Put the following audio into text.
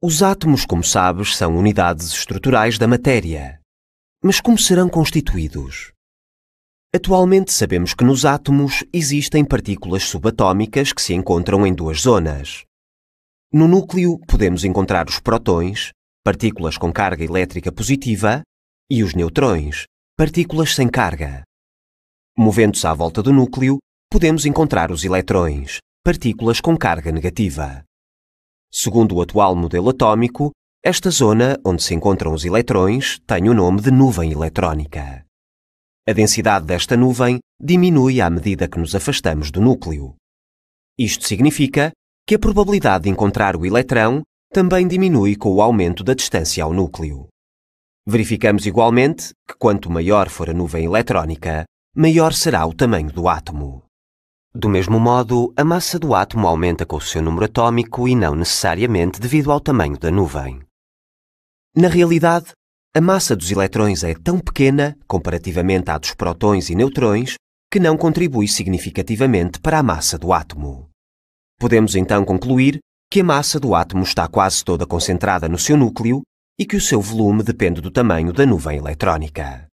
Os átomos, como sabes, são unidades estruturais da matéria. Mas como serão constituídos? Atualmente sabemos que nos átomos existem partículas subatômicas que se encontram em duas zonas. No núcleo podemos encontrar os prótons, partículas com carga elétrica positiva, e os neutrões, partículas sem carga. Movendo-se à volta do núcleo, podemos encontrar os eletrões, partículas com carga negativa. Segundo o atual modelo atômico, esta zona onde se encontram os eletrões tem o nome de nuvem eletrónica. A densidade desta nuvem diminui à medida que nos afastamos do núcleo. Isto significa que a probabilidade de encontrar o eletrão também diminui com o aumento da distância ao núcleo. Verificamos igualmente que quanto maior for a nuvem eletrónica, maior será o tamanho do átomo. Do mesmo modo, a massa do átomo aumenta com o seu número atômico e não necessariamente devido ao tamanho da nuvem. Na realidade, a massa dos eletrões é tão pequena, comparativamente à dos protões e neutrões, que não contribui significativamente para a massa do átomo. Podemos então concluir que a massa do átomo está quase toda concentrada no seu núcleo e que o seu volume depende do tamanho da nuvem eletrónica.